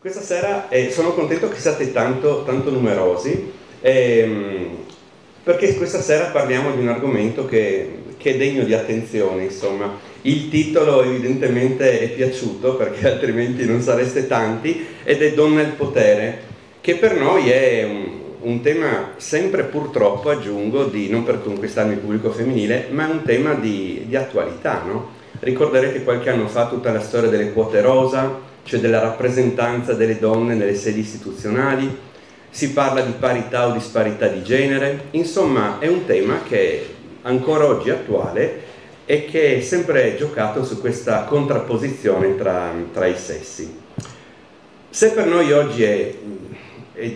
Questa sera eh, sono contento che siate tanto, tanto numerosi ehm, perché questa sera parliamo di un argomento che, che, è degno di attenzione, insomma. Il titolo evidentemente è piaciuto perché altrimenti non sareste tanti ed è Donna il potere, che per noi è un, un tema sempre purtroppo, aggiungo, di, non per conquistarmi il pubblico femminile, ma è un tema di, di attualità, no? Ricorderete qualche anno fa tutta la storia delle quote rosa, cioè della rappresentanza delle donne nelle sedi istituzionali, si parla di parità o disparità di genere, insomma è un tema che è ancora oggi attuale e che è sempre giocato su questa contrapposizione tra, tra i sessi. Se per noi oggi è, è,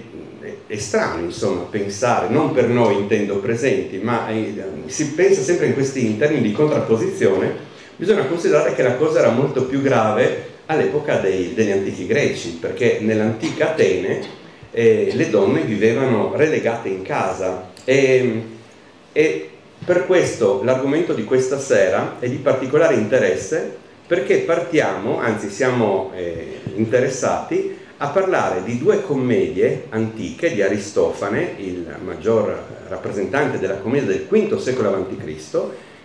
è strano insomma, pensare, non per noi intendo presenti, ma è, eh, si pensa sempre in questi termini di contrapposizione, bisogna considerare che la cosa era molto più grave all'epoca degli antichi greci, perché nell'antica Atene eh, le donne vivevano relegate in casa e, e per questo l'argomento di questa sera è di particolare interesse perché partiamo, anzi siamo eh, interessati a parlare di due commedie antiche di Aristofane, il maggior rappresentante della commedia del V secolo a.C.,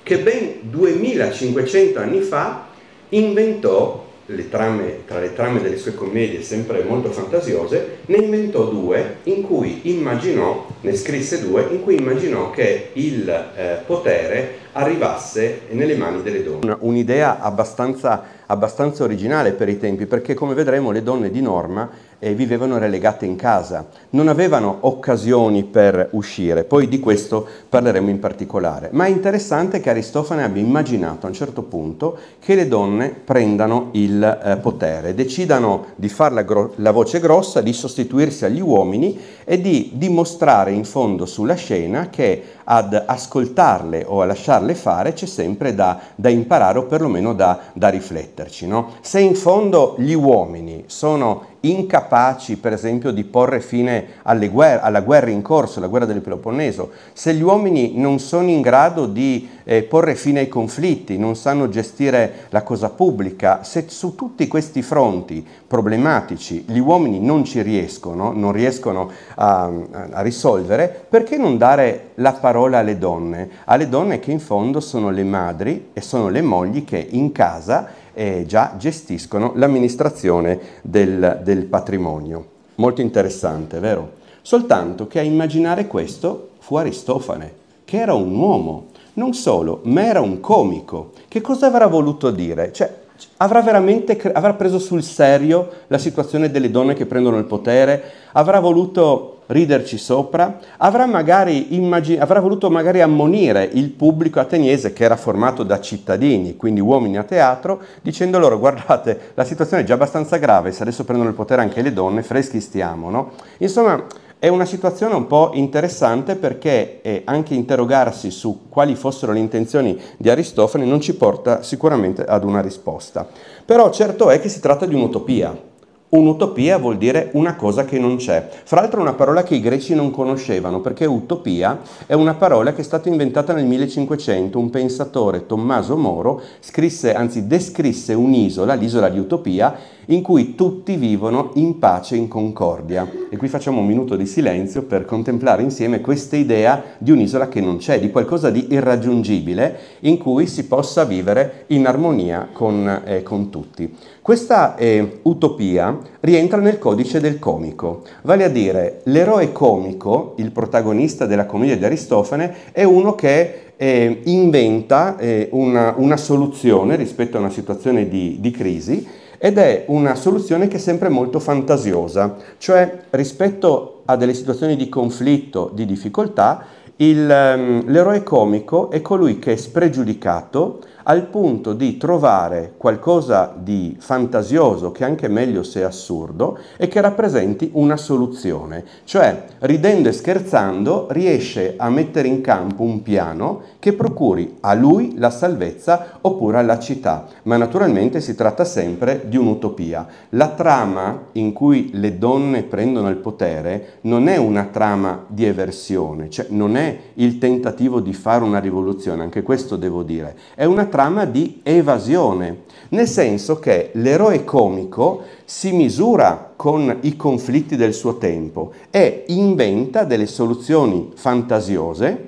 che ben 2500 anni fa inventò le trame, tra le trame delle sue commedie sempre molto fantasiose, ne inventò due in cui immaginò ne scrisse due in cui immaginò che il eh, potere arrivasse nelle mani delle donne. Un'idea abbastanza, abbastanza, originale per i tempi, perché come vedremo le donne di norma eh, vivevano relegate in casa, non avevano occasioni per uscire, poi di questo parleremo in particolare. Ma è interessante che Aristofane abbia immaginato a un certo punto che le donne prendano il eh, potere, decidano di fare la, la voce grossa, di sostituirsi agli uomini e di dimostrare restare in fondo sulla scena che ad ascoltarle o a lasciarle fare c'è sempre da, da, imparare o perlomeno da, da rifletterci. No? Se in fondo gli uomini sono incapaci per esempio di porre fine guerre, alla guerra in corso, la guerra del Peloponneso, se gli uomini non sono in grado di eh, porre fine ai conflitti, non sanno gestire la cosa pubblica, se su tutti questi fronti problematici gli uomini non ci riescono, non riescono a, a risolvere, perché non dare la parola alle donne? Alle donne che in fondo sono le madri e sono le mogli che in casa eh, già gestiscono l'amministrazione del, del patrimonio. Molto interessante, vero? Soltanto che a immaginare questo fu Aristofane, che era un uomo, non solo, ma era un comico. Che cosa avrà voluto dire? Cioè, avrà veramente cre- avrà preso sul serio la situazione delle donne che prendono il potere, avrà voluto riderci sopra, avrà, magari immagin- avrà voluto magari ammonire il pubblico ateniese che era formato da cittadini, quindi uomini a teatro, dicendo loro guardate la situazione è già abbastanza grave, se adesso prendono il potere anche le donne, freschi stiamo, no? Insomma è una situazione un po' interessante perché eh, anche interrogarsi su quali fossero le intenzioni di Aristofane non ci porta sicuramente ad una risposta. Però certo è che si tratta di un'utopia. Un'utopia vuol dire una cosa che non c'è. Fra l'altro è una parola che i greci non conoscevano perché utopia è una parola che è stata inventata nel 1500. Un pensatore, Tommaso Moro, scrisse, anzi descrisse un'isola, l'isola di Utopia, in cui tutti vivono in pace e in concordia. E qui facciamo un minuto di silenzio per contemplare insieme questa idea di un'isola che non c'è, di qualcosa di irraggiungibile in cui si possa vivere in armonia con, eh, con tutti. Questa eh, utopia rientra nel codice del comico, vale a dire l'eroe comico, il protagonista della commedia di Aristofane, è uno che eh, inventa eh, una, una, soluzione rispetto a una situazione di, di crisi ed è una soluzione che è sempre molto fantasiosa, cioè rispetto a delle situazioni di conflitto, di difficoltà, ehm, l'eroe comico è colui che è spregiudicato, al punto di trovare qualcosa di fantasioso, che anche meglio se assurdo, e che rappresenti una soluzione. Cioè, ridendo e scherzando, riesce a mettere in campo un piano che procuri a lui la salvezza oppure alla città. Ma naturalmente si tratta sempre di un'utopia. La trama in cui le donne prendono il potere non è una trama di eversione, cioè non è il tentativo di fare una rivoluzione, anche questo devo dire, è una trama di evasione, nel senso che l'eroe comico si misura con i conflitti del suo tempo e inventa delle soluzioni fantasiose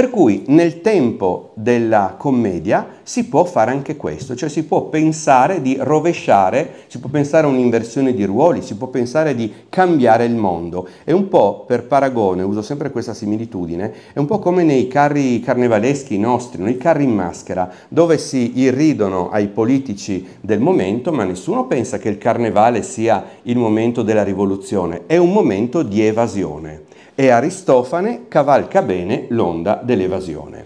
per cui nel tempo della commedia si può fare anche questo, cioè si può pensare di rovesciare, si può pensare a un'inversione di ruoli, si può pensare di cambiare il mondo. È un po' per paragone, uso sempre questa similitudine, è un po' come nei carri carnevaleschi nostri, nei carri in maschera, dove si irridono ai politici del momento, ma nessuno pensa che il carnevale sia il momento della rivoluzione, è un momento di evasione e Aristofane cavalca bene l'onda dell'evasione.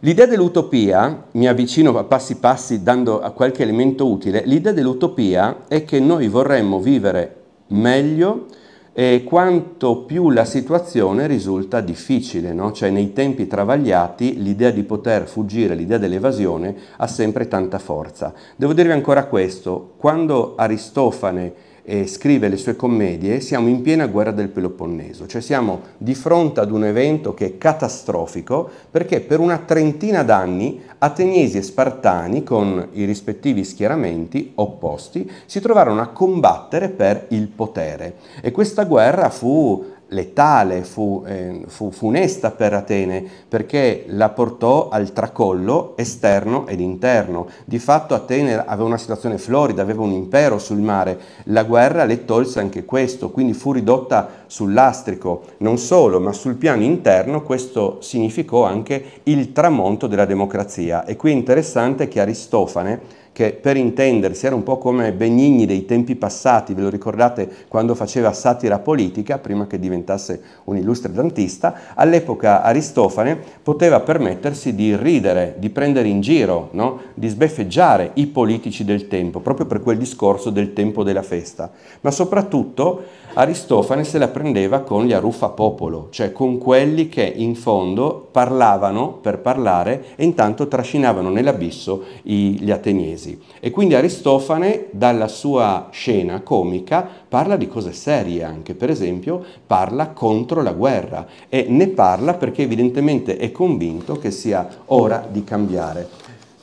L'idea dell'utopia, mi avvicino a passi passi dando a qualche elemento utile, l'idea dell'utopia è che noi vorremmo vivere meglio e quanto più la situazione risulta difficile, no? cioè nei tempi travagliati l'idea di poter fuggire, l'idea dell'evasione ha sempre tanta forza. Devo dirvi ancora questo, quando Aristofane eh, scrive le sue commedie, siamo in piena guerra del Peloponneso, cioè siamo di fronte ad un evento che è catastrofico perché per una trentina d'anni ateniesi e spartani con i rispettivi schieramenti opposti si trovarono a combattere per il potere e questa guerra fu letale, fu, eh, fu, funesta per Atene perché la portò al tracollo esterno ed interno. Di fatto Atene aveva una situazione florida, aveva un impero sul mare, la guerra le tolse anche questo, quindi fu ridotta sul lastrico. Non solo, ma sul piano interno questo significò anche il tramonto della democrazia. E qui è interessante che Aristofane che per intendersi era un po' come Benigni dei tempi passati, ve lo ricordate quando faceva satira politica, prima che diventasse un illustre dantista, all'epoca Aristofane poteva permettersi di ridere, di prendere in giro, no? di sbeffeggiare i politici del tempo, proprio per quel discorso del tempo della festa, ma soprattutto Aristofane se la prendeva con gli arruffapopolo, cioè con quelli che in fondo parlavano per parlare e intanto trascinavano nell'abisso gli ateniesi. E quindi Aristofane dalla sua scena comica parla di cose serie anche, per esempio parla contro la guerra e ne parla perché evidentemente è convinto che sia ora di cambiare.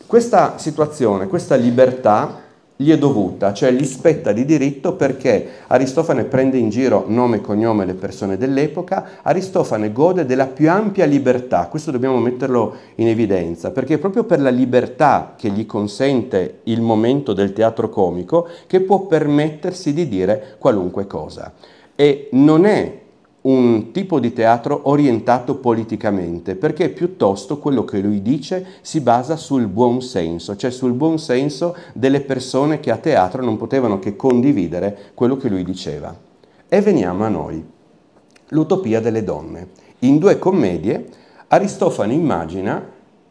Questa situazione, questa libertà gli è dovuta, cioè gli spetta di diritto perché Aristofane prende in giro nome e cognome le persone dell'epoca, Aristofane gode della più ampia libertà, questo dobbiamo metterlo in evidenza, perché è proprio per la libertà che gli consente il momento del teatro comico che può permettersi di dire qualunque cosa. E non è un tipo di teatro orientato politicamente, perché piuttosto quello che lui dice si basa sul buon senso, cioè sul buon senso delle persone che a teatro non potevano che condividere quello che lui diceva. E veniamo a noi. L'utopia delle donne. In due commedie Aristofano immagina,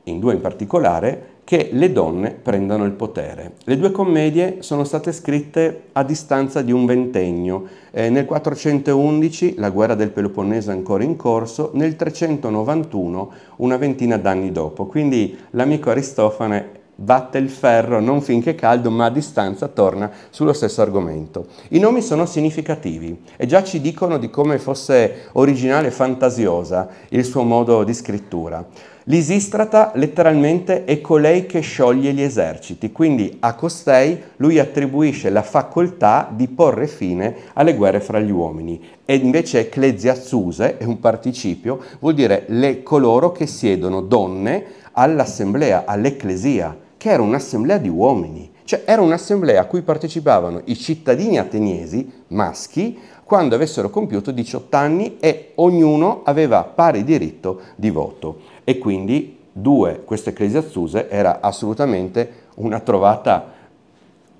in due in particolare, che le donne prendano il potere. Le due commedie sono state scritte a distanza di un ventennio. Eh, nel 411 la guerra del Peloponnese è ancora in corso, nel 391 una ventina d'anni dopo. Quindi l'amico Aristofane batte il ferro non finché caldo, ma a distanza torna sullo stesso argomento. I nomi sono significativi e già ci dicono di come fosse originale e fantasiosa il suo modo di scrittura. Lisistrata letteralmente è colei che scioglie gli eserciti, quindi a costei lui attribuisce la facoltà di porre fine alle guerre fra gli uomini e invece ecclesiazzuse è un participio, vuol dire le, coloro che siedono donne all'assemblea, all'ecclesia, che era un'assemblea di uomini, cioè era un'assemblea a cui partecipavano i cittadini ateniesi, maschi, quando avessero compiuto 18 anni e ognuno aveva pari diritto di voto. E quindi due, questa ecclesia Azzuse era assolutamente una trovata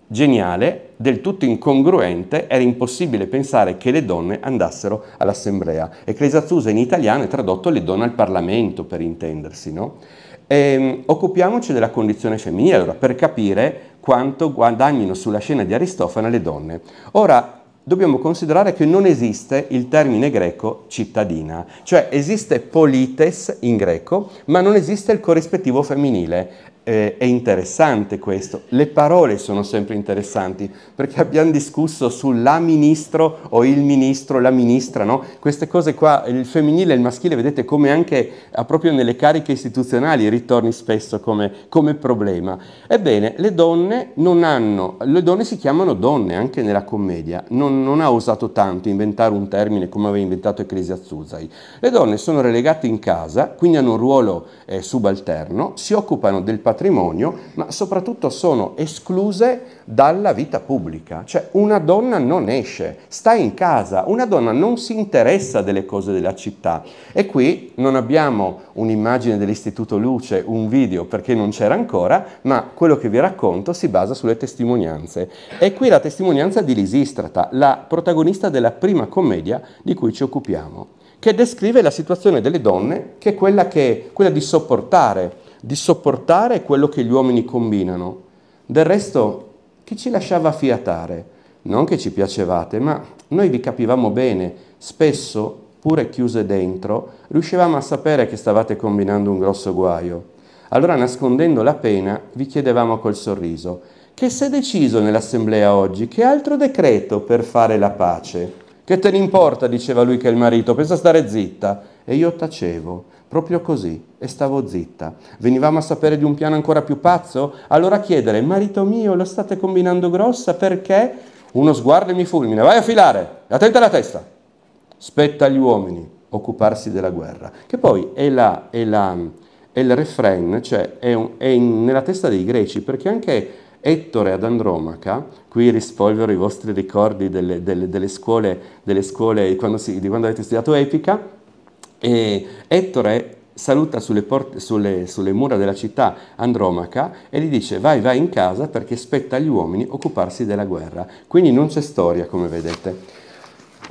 geniale, del tutto incongruente, era impossibile pensare che le donne andassero all'assemblea. Ecclesia Azzuse in italiano è tradotto le donne al Parlamento, per intendersi, no? ehm, occupiamoci della condizione femminile allora, per capire quanto guadagnino sulla scena di Aristofane le donne. Ora, dobbiamo considerare che non esiste il termine greco cittadina, cioè esiste polites in greco, ma non esiste il corrispettivo femminile eh, è interessante questo. Le parole sono sempre interessanti perché abbiamo discusso sulla ministro o il ministro, la ministra, no? Queste cose qua, il femminile e il maschile, vedete come anche proprio nelle cariche istituzionali ritorni spesso come, come problema. Ebbene, le donne non hanno, le donne si chiamano donne anche nella commedia, non, non ha usato tanto inventare un termine come aveva inventato Ecclesia Zuzai. Le donne sono relegate in casa, quindi hanno un ruolo eh, subalterno, si occupano del patrimonio patrimonio, ma soprattutto sono escluse dalla vita pubblica. Cioè una donna non esce, sta in casa, una donna non si interessa delle cose della città. E qui non abbiamo un'immagine dell'Istituto Luce, un video perché non c'era ancora, ma quello che vi racconto si basa sulle testimonianze. E qui la testimonianza di Lisistrata, la protagonista della prima commedia di cui ci occupiamo che descrive la situazione delle donne, che è quella, che, quella di sopportare di sopportare quello che gli uomini combinano. Del resto, chi ci lasciava fiatare? Non che ci piacevate, ma noi vi capivamo bene, spesso, pure chiuse dentro, riuscivamo a sapere che stavate combinando un grosso guaio. Allora, nascondendo la pena, vi chiedevamo col sorriso, che si è deciso nell'assemblea oggi? Che altro decreto per fare la pace? Che te ne importa, diceva lui che è il marito, pensa stare zitta. E io tacevo, Proprio così. E stavo zitta. Venivamo a sapere di un piano ancora più pazzo? Allora chiedere, marito mio, lo state combinando grossa perché? Uno sguardo e mi fulmina. Vai a filare, attenta la testa. Spetta agli uomini occuparsi della guerra. Che poi è, la, è, la, è il refrain, cioè è, un, è in, nella testa dei greci, perché anche Ettore ad Andromaca, qui rispolvero i vostri ricordi delle, delle, delle scuole, delle scuole quando si, di quando avete studiato epica, e Ettore saluta sulle, porte, sulle, sulle, mura della città Andromaca e gli dice vai vai in casa perché spetta agli uomini occuparsi della guerra. Quindi non c'è storia come vedete.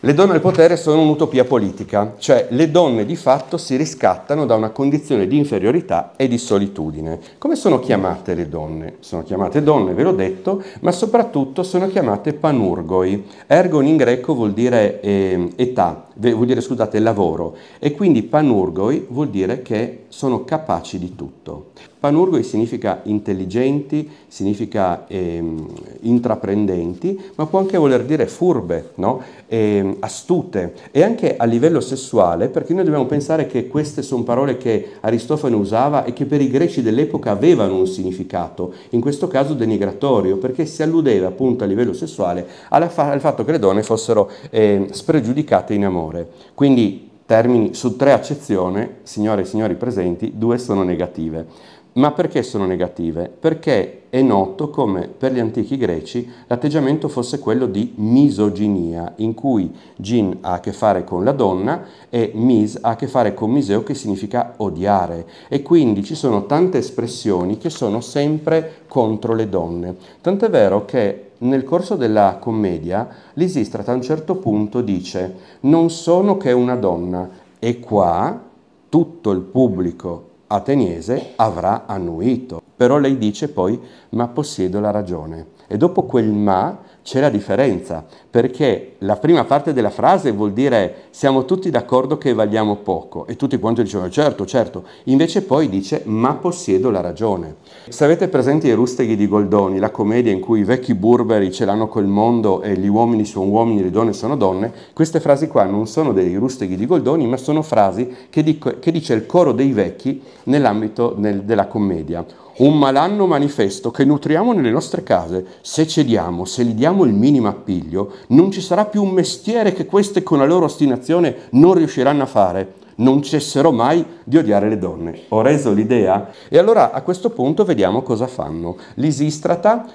Le donne al potere sono un'utopia politica, cioè le donne di fatto si riscattano da una condizione di inferiorità e di solitudine. Come sono chiamate le donne? Sono chiamate donne, ve l'ho detto, ma soprattutto sono chiamate panurgoi. Ergon in greco vuol dire eh, età, vuol dire scusate, lavoro. E quindi panurgoi vuol dire che sono capaci di tutto. Panurgoi significa intelligenti, significa ehm, intraprendenti, ma può anche voler dire furbe, no? ehm, astute. E anche a livello sessuale, perché noi dobbiamo pensare che queste sono parole che Aristofane usava e che per i greci dell'epoca avevano un significato, in questo caso denigratorio, perché si alludeva appunto a livello sessuale fa al fatto che le donne fossero ehm, spregiudicate in amore onore. Quindi termini su tre accezioni, signore e signori presenti, due sono negative. Ma perché sono negative? Perché è noto come per gli antichi greci l'atteggiamento fosse quello di misoginia, in cui gin ha a che fare con la donna e mis ha a che fare con miseo che significa odiare. E quindi ci sono tante espressioni che sono sempre contro le donne. Tant'è vero che nel corso della commedia, Lisistrat a un certo punto dice «Non sono che una donna» e qua tutto il pubblico ateniese avrà annuito. Però lei dice poi «ma possiedo la ragione». E dopo quel «ma» c'è la differenza, perché la prima parte della frase vuol dire siamo tutti d'accordo che valiamo poco e tutti quanti dicono certo, certo, invece poi dice ma possiedo la ragione. Se avete presente i rusteghi di Goldoni, la commedia in cui i vecchi burberi ce l'hanno col mondo e gli uomini sono uomini e le donne sono donne, queste frasi qua non sono dei rusteghi di Goldoni, ma sono frasi che, dico, che dice il coro dei vecchi nell'ambito nel, della commedia un malanno manifesto che nutriamo nelle nostre case. Se cediamo, se gli diamo il minimo appiglio, non ci sarà più un mestiere che queste con la loro ostinazione non riusciranno a fare. Non cesserò mai di odiare le donne. Ho reso l'idea? E allora a questo punto vediamo cosa fanno. L'Isistrata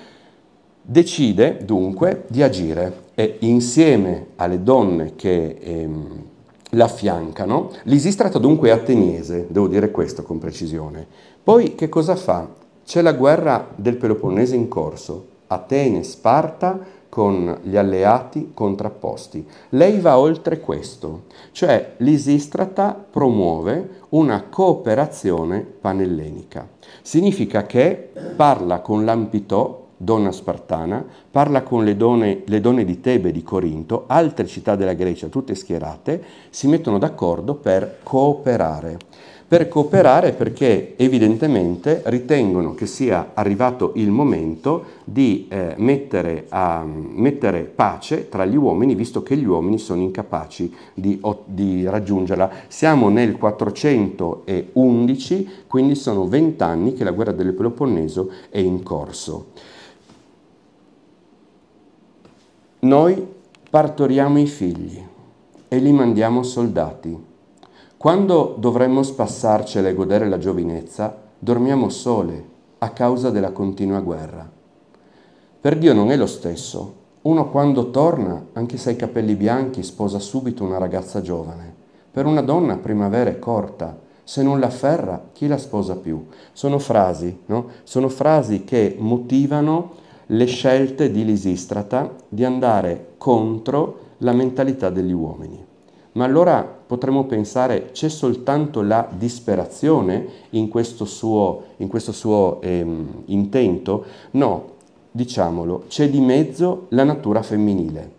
decide dunque di agire e insieme alle donne che... Ehm, l'affiancano. l'Isistrata dunque è ateniese, devo dire questo con precisione, poi che cosa fa? C'è la guerra del Peloponnese in corso, Atene, Sparta con gli alleati contrapposti. Lei va oltre questo, cioè l'Isistrata promuove una cooperazione panellenica. Significa che parla con l'Ampitò, donna spartana, parla con le donne, le donne di Tebe e di Corinto, altre città della Grecia, tutte schierate, si mettono d'accordo per cooperare per cooperare perché evidentemente ritengono che sia arrivato il momento di eh, mettere, a, mettere, pace tra gli uomini visto che gli uomini sono incapaci di, di raggiungerla. Siamo nel 411, quindi sono 20 anni che la guerra del Peloponneso è in corso. Noi partoriamo i figli e li mandiamo soldati quando dovremmo spassarcela e godere la giovinezza, dormiamo sole a causa della continua guerra. Per Dio non è lo stesso. Uno quando torna, anche se ha i capelli bianchi, sposa subito una ragazza giovane. Per una donna primavera è corta, se non la ferra, chi la sposa più? Sono frasi, no? Sono frasi che motivano le scelte di Lisistrata di andare contro la mentalità degli uomini. Ma allora potremmo pensare c'è soltanto la disperazione in questo suo, in questo suo ehm, intento? No, diciamolo, c'è di mezzo la natura femminile.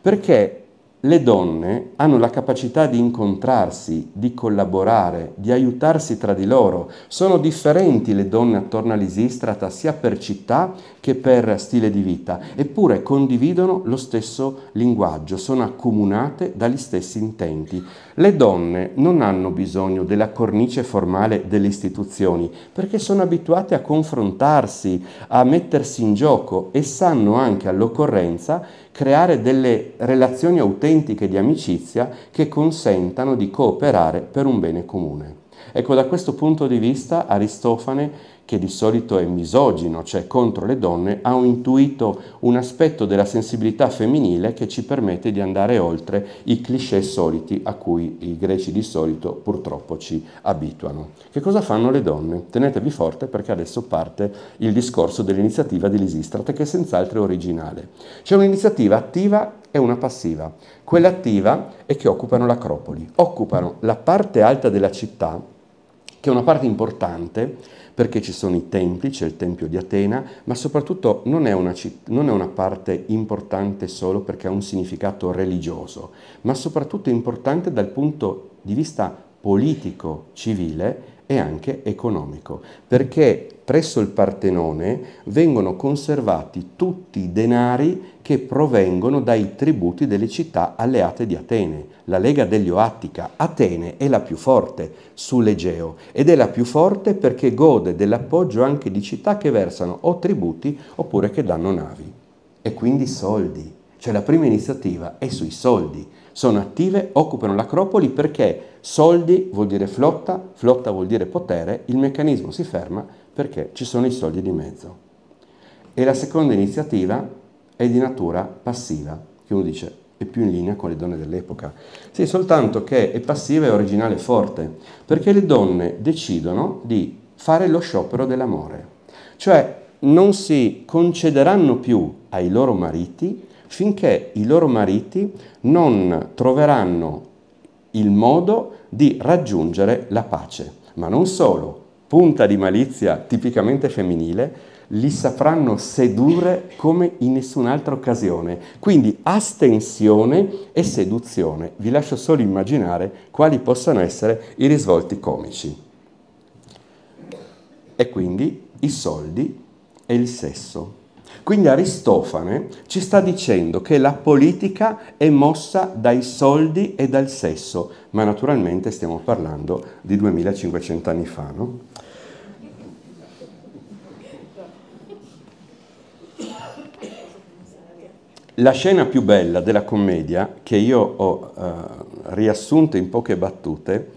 Perché le donne hanno la capacità di incontrarsi, di collaborare, di aiutarsi tra di loro. Sono differenti le donne attorno all'Isistrata sia per città che per stile di vita, eppure condividono lo stesso linguaggio, sono accomunate dagli stessi intenti. Le donne non hanno bisogno della cornice formale delle istituzioni perché sono abituate a confrontarsi, a mettersi in gioco e sanno anche all'occorrenza creare delle relazioni autentiche di amicizia che consentano di cooperare per un bene comune. Ecco, da questo punto di vista Aristofane, che di solito è misogino, cioè contro le donne, ha un intuito un aspetto della sensibilità femminile che ci permette di andare oltre i cliché soliti a cui i greci di solito purtroppo ci abituano. Che cosa fanno le donne? Tenetevi forte perché adesso parte il discorso dell'iniziativa di Lisistrate, che è senz'altro originale. C'è un'iniziativa attiva e una passiva. Quella attiva è che occupano l'Acropoli, occupano la parte alta della città che è una parte importante perché ci sono i templi, c'è il Tempio di Atena, ma soprattutto non è, una, non è, una, parte importante solo perché ha un significato religioso, ma soprattutto importante dal punto di vista politico, civile e anche economico, perché presso il Partenone vengono conservati tutti i denari che provengono dai tributi delle città alleate di Atene. La Lega dell'Ioattica, Atene è la più forte sull'Egeo ed è la più forte perché gode dell'appoggio anche di città che versano o tributi oppure che danno navi. E quindi soldi. Cioè la prima iniziativa è sui soldi. Sono attive, occupano l'acropoli perché soldi vuol dire flotta, flotta vuol dire potere, il meccanismo si ferma perché ci sono i soldi di mezzo. E la seconda iniziativa è di natura passiva, che uno dice è più in linea con le donne dell'epoca. Sì, soltanto che è passiva e originale forte, perché le donne decidono di fare lo sciopero dell'amore, cioè non si concederanno più ai loro mariti finché i loro mariti non troveranno il modo di raggiungere la pace. Ma non solo, punta di malizia tipicamente femminile, li sapranno sedurre come in nessun'altra occasione. Quindi astensione e seduzione. Vi lascio solo immaginare quali possano essere i risvolti comici. E quindi i soldi e il sesso. Quindi Aristofane ci sta dicendo che la politica è mossa dai soldi e dal sesso, ma naturalmente stiamo parlando di 2500 anni fa, no? La scena più bella della commedia, che io ho eh, riassunto in poche battute,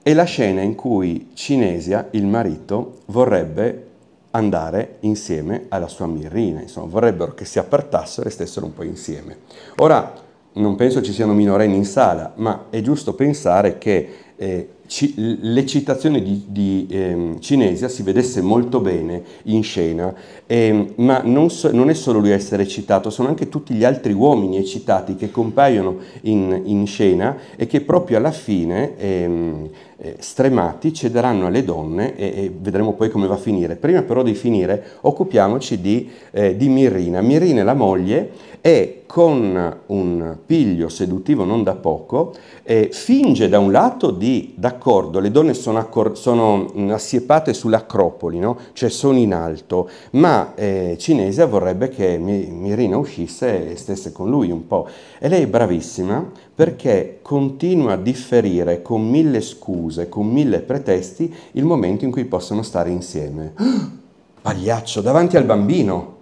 è la scena in cui Cinesia, il marito, vorrebbe andare insieme alla sua Mirrina, insomma, vorrebbero che si appartassero e stessero un po' insieme. Ora, non penso ci siano minorenni in sala, ma è giusto pensare che eh, l'eccitazione di, di eh, Cinesia si vedesse molto bene in scena, eh, ma non, so, non, è solo lui a essere eccitato, sono anche tutti gli altri uomini eccitati che compaiono in, in scena e che proprio alla fine, ehm, eh, stremati, cederanno alle donne e, e, vedremo poi come va a finire. Prima però di finire occupiamoci di, eh, di Mirrina. Mirrina è la moglie e con un piglio seduttivo non da poco eh, finge da un lato di, d'accordo, le donne sono, accor- sono mm, assiepate sull'acropoli, no? cioè sono in alto, ma eh, Cinese vorrebbe che mi- Mirina uscisse e stesse con lui un po'. E lei è bravissima perché continua a differire con mille scuse, con mille pretesti il momento in cui possono stare insieme. Pagliaccio, davanti al bambino!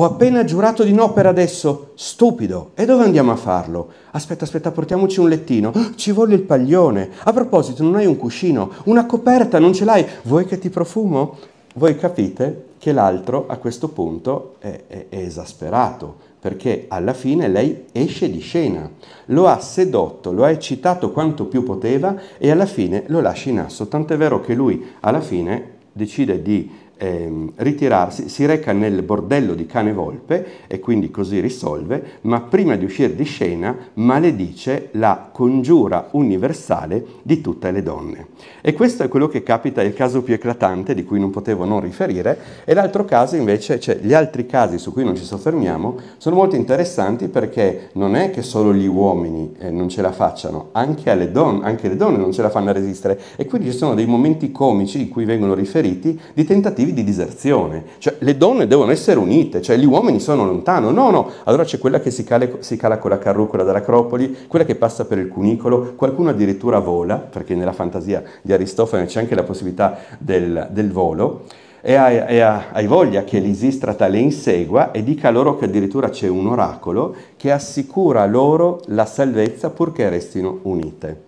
Ho appena giurato di no per adesso. Stupido. E dove andiamo a farlo? Aspetta, aspetta, portiamoci un lettino. Ci voglio il paglione. A proposito, non hai un cuscino? Una coperta, non ce l'hai? Vuoi che ti profumo? Voi capite che l'altro a questo punto è, è, è esasperato, perché alla fine lei esce di scena. Lo ha sedotto, lo ha eccitato quanto più poteva e alla fine lo lascia in asso. Tant'è vero che lui alla fine decide di eh, ritirarsi, si reca nel bordello di Cane Volpe e quindi così risolve, ma prima di uscire di scena maledice la congiura universale di tutte le donne. E questo è quello che capita, il caso più eclatante di cui non potevo non riferire, e l'altro caso invece, cioè gli altri casi su cui non ci soffermiamo, sono molto interessanti perché non è che solo gli uomini eh, non ce la facciano, anche, alle don- anche le donne non ce la fanno a resistere e quindi ci sono dei momenti comici in cui vengono riferiti di tentativi motivi di diserzione, cioè le donne devono essere unite, cioè gli uomini sono lontano, no, no, allora c'è quella che si, cale, si cala con la carrucola dall'acropoli, quella che passa per il cunicolo, qualcuno addirittura vola, perché nella fantasia di Aristofane c'è anche la possibilità del, del volo, e hai, hai, voglia che l'Isistrata le insegua e dica loro che addirittura c'è un oracolo che assicura loro la salvezza purché restino unite.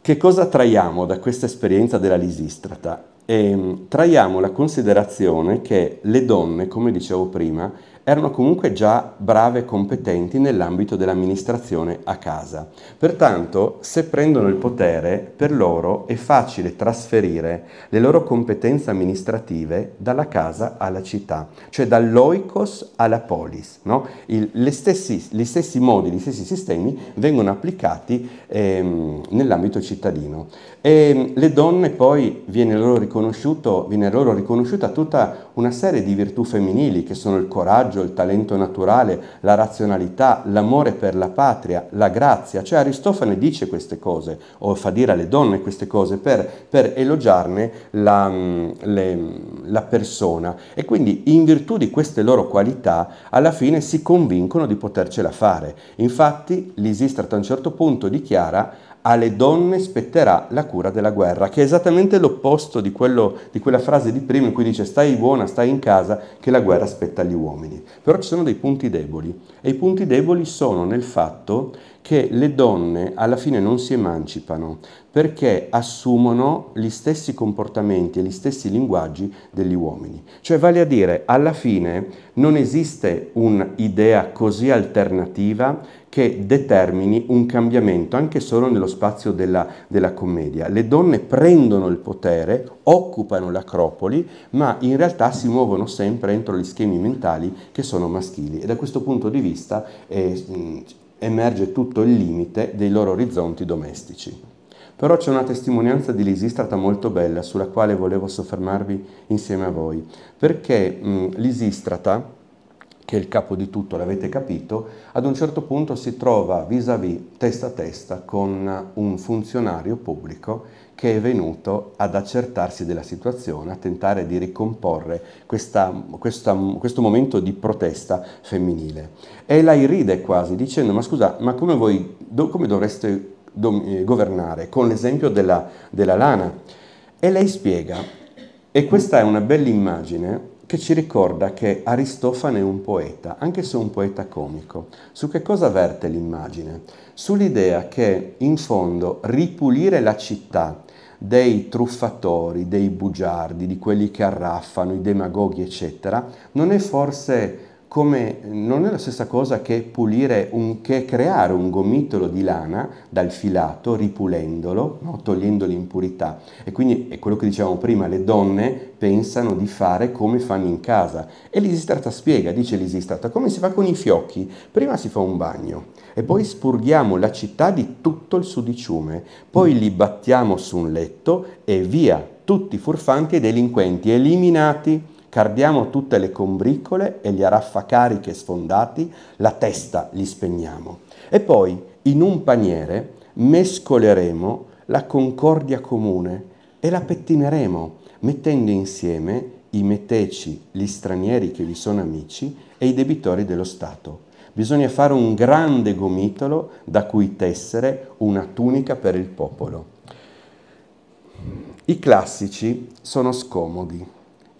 Che cosa traiamo da questa esperienza della Lisistrata? ehm, traiamo la considerazione che le donne, come dicevo prima, erano comunque già brave e competenti nell'ambito dell'amministrazione a casa. Pertanto, se prendono il potere, per loro è facile trasferire le loro competenze amministrative dalla casa alla città, cioè dall'oikos alla polis. No? Il, stessi, gli stessi modi, gli stessi sistemi vengono applicati ehm, nell'ambito cittadino. E mm, le donne poi viene loro, viene loro, riconosciuta tutta una serie di virtù femminili che sono il coraggio, il talento naturale, la razionalità, l'amore per la patria, la grazia. Cioè Aristofane dice queste cose o fa dire alle donne queste cose per, per elogiarne la, mm, le, mm, la persona. E quindi in virtù di queste loro qualità alla fine si convincono di potercela fare. Infatti Lisistra a un certo punto dichiara alle donne spetterà la cura della guerra, che è esattamente l'opposto di, quello, di quella frase di prima in cui dice stai buona, stai in casa, che la guerra spetta agli uomini. Però ci sono dei punti deboli e i punti deboli sono nel fatto che le donne alla fine non si emancipano perché assumono gli stessi comportamenti e gli stessi linguaggi degli uomini. Cioè vale a dire, alla fine non esiste un'idea così alternativa che determini un cambiamento anche solo nello spazio della, della commedia. Le donne prendono il potere, occupano l'acropoli, ma in realtà si muovono sempre entro gli schemi mentali che sono maschili e da questo punto di vista eh, emerge tutto il limite dei loro orizzonti domestici. Però c'è una testimonianza di Lisistrata molto bella sulla quale volevo soffermarvi insieme a voi, perché mh, Lisistrata che è il capo di tutto, l'avete capito, ad un certo punto si trova vis-à-vis, testa a testa, con un funzionario pubblico che è venuto ad accertarsi della situazione, a tentare di ricomporre questa, questa, questo momento di protesta femminile. E la ride quasi, dicendo, ma scusa, ma come voi, do, come dovreste eh, governare? Con l'esempio della, della lana. E lei spiega, e questa è una bella immagine che ci ricorda che Aristofane è un poeta, anche se un poeta comico. Su che cosa verte l'immagine? Sull'idea che, in fondo, ripulire la città dei truffatori, dei bugiardi, di quelli che arraffano, i demagoghi, eccetera, non è forse come non è la stessa cosa che pulire un, che creare un gomitolo di lana dal filato, ripulendolo, no? togliendo l'impurità. E quindi è quello che dicevamo prima, le donne pensano di fare come fanno in casa. E l'Isistrata spiega, dice l'Isistrata, come si fa con i fiocchi. Prima si fa un bagno e poi spurghiamo la città di tutto il sudiciume, poi li battiamo su un letto e via, tutti furfanti e delinquenti, eliminati cardiamo tutte le combricole e gli araffacariche sfondati, la testa li spegniamo. E poi in un paniere mescoleremo la concordia comune e la pettineremo, mettendo insieme i meteci, gli stranieri che vi sono amici e i debitori dello Stato. Bisogna fare un grande gomitolo da cui tessere una tunica per il popolo. I classici sono scomodi,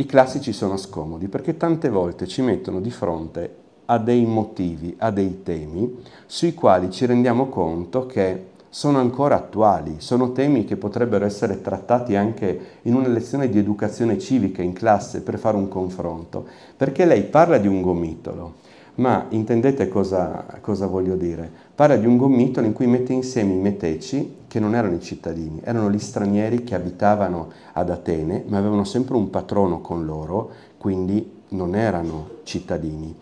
i classici sono scomodi perché tante volte ci mettono di fronte a dei motivi, a dei temi sui quali ci rendiamo conto che sono ancora attuali, sono temi che potrebbero essere trattati anche in una lezione di educazione civica in classe per fare un confronto, perché lei parla di un gomitolo, ma intendete cosa, cosa voglio dire? Parla di un gomitolo in cui mette insieme i meteci che non erano i cittadini, erano gli stranieri che abitavano ad Atene, ma avevano sempre un patrono con loro, quindi non erano cittadini.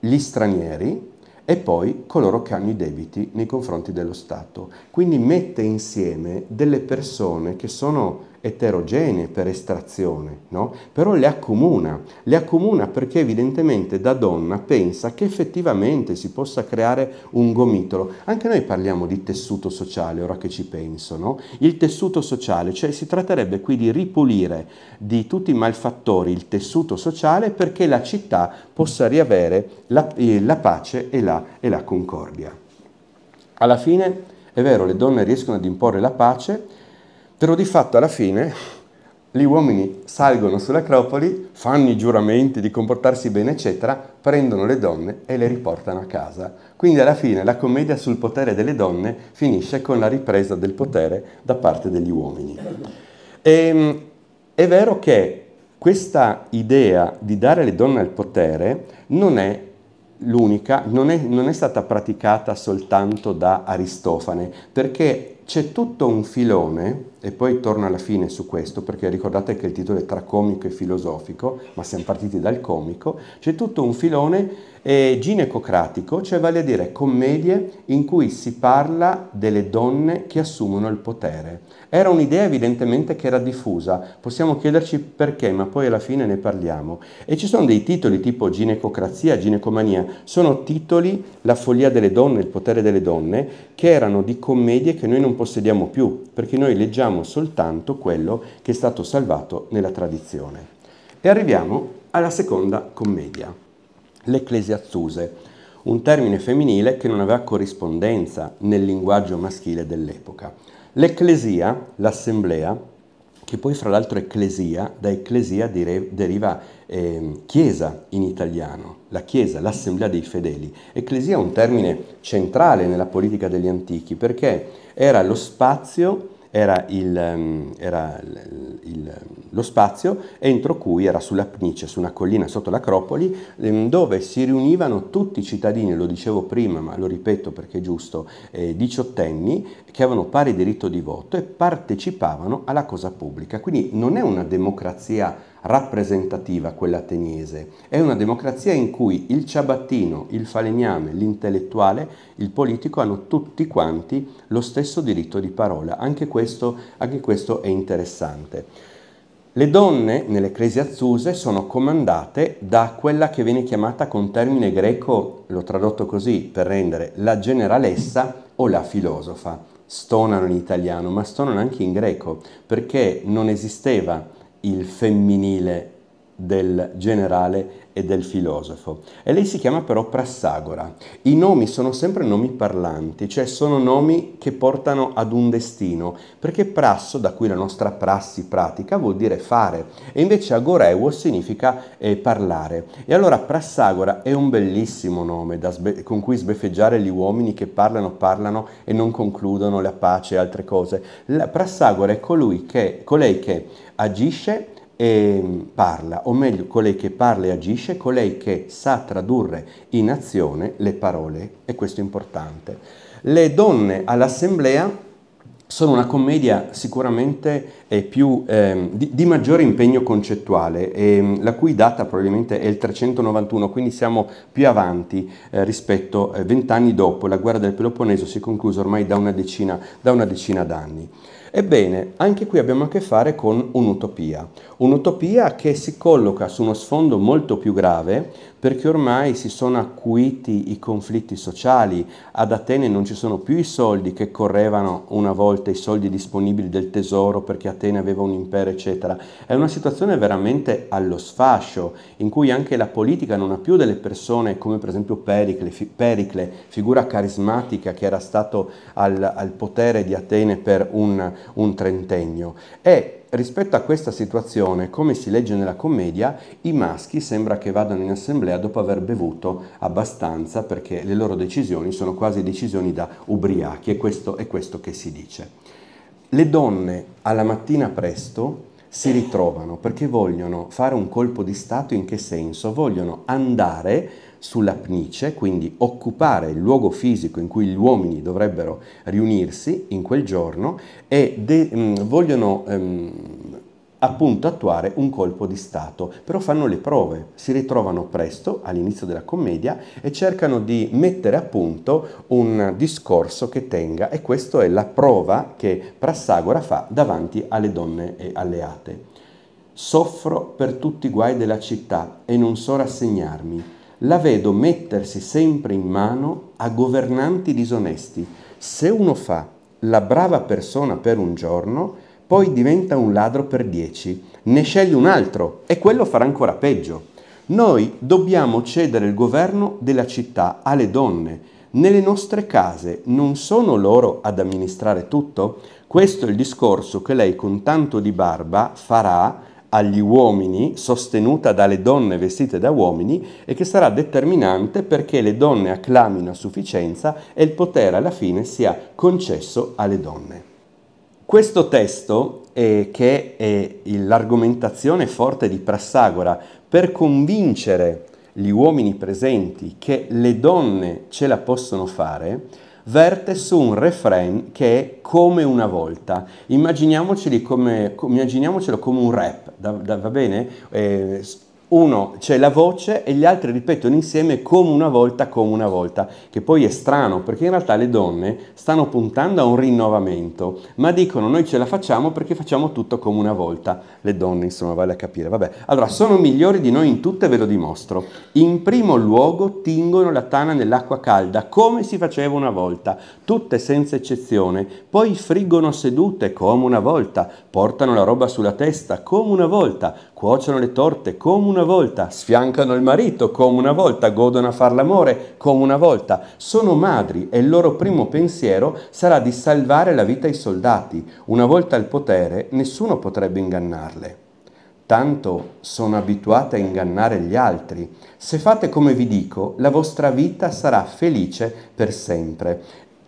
Gli stranieri e poi coloro che hanno i debiti nei confronti dello Stato. Quindi mette insieme delle persone che sono eterogenee per estrazione, no? però le accomuna, le accomuna perché evidentemente da donna pensa che effettivamente si possa creare un gomitolo. Anche noi parliamo di tessuto sociale, ora che ci penso, no? il tessuto sociale, cioè si tratterebbe qui di ripulire di tutti i malfattori il tessuto sociale perché la città possa riavere la, eh, la pace e la, e la concordia. Alla fine, è vero, le donne riescono ad imporre la pace, però di fatto alla fine gli uomini salgono sull'acropoli, fanno i giuramenti di comportarsi bene, eccetera, prendono le donne e le riportano a casa. Quindi alla fine la commedia sul potere delle donne finisce con la ripresa del potere da parte degli uomini. E, ehm, è vero che questa idea di dare alle donne il potere non è l'unica, non, non è stata praticata soltanto da Aristofane, perché c'è tutto un filone e poi torno alla fine su questo perché ricordate che il titolo è tra comico e filosofico, ma siamo partiti dal comico, c'è tutto un filone eh, ginecocratico, cioè vale a dire commedie in cui si parla delle donne che assumono il potere. Era un'idea evidentemente che era diffusa, possiamo chiederci perché, ma poi alla fine ne parliamo. E ci sono dei titoli tipo ginecocrazia, ginecomania, sono titoli La follia delle donne, il potere delle donne, che erano di commedie che noi non possediamo più perché noi leggiamo soltanto quello che è stato salvato nella tradizione. E arriviamo alla seconda commedia, l'ecclesiazzuse, un termine femminile che non aveva corrispondenza nel linguaggio maschile dell'epoca. L'ecclesia, l'assemblea, che poi fra l'altro ecclesia, da ecclesia deriva eh, chiesa in italiano, la chiesa, l'assemblea dei fedeli. Ecclesia è un termine centrale nella politica degli antichi perché era lo spazio era, il, ehm, era il, lo spazio entro cui era sulla Pnice, su una collina sotto l'Acropoli, ehm, dove si riunivano tutti i cittadini, lo dicevo prima ma lo ripeto perché è giusto, eh, diciottenni che avevano pari diritto di voto e partecipavano alla cosa pubblica. Quindi non è una democrazia rappresentativa, quella ateniese. È una democrazia in cui il ciabattino, il falegname, l'intellettuale, il politico hanno tutti quanti lo stesso diritto di parola. Anche questo, anche questo è interessante. Le donne nelle crisi azzuse sono comandate da quella che viene chiamata con termine greco, l'ho tradotto così per rendere, la generalessa o la filosofa. Stonano in italiano, ma stonano anche in greco, perché non esisteva il femminile del generale e del filosofo. E lei si chiama però Prassagora. I nomi sono sempre nomi parlanti, cioè sono nomi che portano ad un destino, perché prasso, da cui la nostra prassi pratica, vuol dire fare, e invece agoreuo significa eh, parlare. E allora Prassagora è un bellissimo nome con cui sbeffeggiare gli uomini che parlano, parlano e non concludono la pace e altre cose. La Prassagora è colui che, colei che agisce e mm, parla, o meglio, colei che parla e agisce, colei che sa tradurre in azione le parole, e questo è importante. Le donne all'assemblea sono una commedia sicuramente eh, più, eh, di, di, maggiore impegno concettuale, eh, la cui data probabilmente è il 391, quindi siamo più avanti eh, rispetto a eh, vent'anni dopo. La guerra del Peloponneso si è conclusa ormai da una decina, da una decina d'anni. Ebbene, anche qui abbiamo a che fare con un'utopia, un'utopia che si colloca su uno sfondo molto più grave perché ormai si sono acuiti i conflitti sociali, ad Atene non ci sono più i soldi che correvano una volta, i soldi disponibili del tesoro perché Atene aveva un impero eccetera, è una situazione veramente allo sfascio in cui anche la politica non ha più delle persone come per esempio Pericle, fi Pericle figura carismatica che era stato al, al potere di Atene per un un trentennio e rispetto a questa situazione, come si legge nella commedia, i maschi sembra che vadano in assemblea dopo aver bevuto abbastanza perché le loro decisioni sono quasi decisioni da ubriachi e questo è questo che si dice. Le donne alla mattina presto si ritrovano perché vogliono fare un colpo di Stato in che senso? Vogliono andare sull'apnice, quindi occupare il luogo fisico in cui gli uomini dovrebbero riunirsi in quel giorno e de, mh, mm, vogliono ehm, appunto attuare un colpo di Stato, però fanno le prove, si ritrovano presto all'inizio della commedia e cercano di mettere a punto un discorso che tenga e questa è la prova che Prassagora fa davanti alle donne alleate. Soffro per tutti i guai della città e non so rassegnarmi la vedo mettersi sempre in mano a governanti disonesti. Se uno fa la brava persona per un giorno, poi diventa un ladro per dieci, ne sceglie un altro e quello farà ancora peggio. Noi dobbiamo cedere il governo della città alle donne. Nelle nostre case non sono loro ad amministrare tutto? Questo è il discorso che lei con tanto di barba farà agli uomini, sostenuta dalle donne vestite da uomini, e che sarà determinante perché le donne acclamino a sufficienza e il potere alla fine sia concesso alle donne. Questo testo, eh, che è l'argomentazione forte di Prassagora per convincere gli uomini presenti che le donne ce la possono fare, verte su un refrain che è come una volta. Immaginiamocelo come, come un rap, da, da, va bene? Eh, uno c'è la voce e gli altri ripetono insieme come una volta, come una volta, che poi è strano perché in realtà le donne stanno puntando a un rinnovamento, ma dicono noi ce la facciamo perché facciamo tutto come una volta. Le donne insomma vale a capire, vabbè. Allora sono migliori di noi in tutte, e ve lo dimostro. In primo luogo tingono la tana nell'acqua calda come si faceva una volta, tutte senza eccezione, poi friggono sedute come una volta, portano la roba sulla testa come una volta, cuociono le torte come una volta, sfiancano il marito come una volta, godono a far l'amore come una volta. Sono madri e il loro primo pensiero sarà di salvare la vita ai soldati. Una volta al potere nessuno potrebbe ingannarle. Tanto sono abituate a ingannare gli altri. Se fate come vi dico, la vostra vita sarà felice per sempre.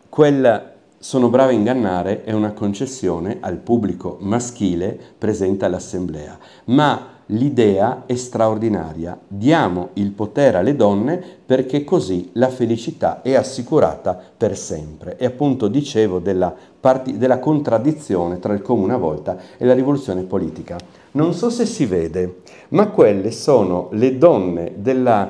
Quel sono brava a ingannare è una concessione al pubblico maschile presente all'assemblea, ma l'idea è straordinaria. Diamo il potere alle donne perché così la felicità è assicurata per sempre. E appunto dicevo della, parti, della contraddizione tra il come una volta e la rivoluzione politica. Non so se si vede, ma quelle sono le donne della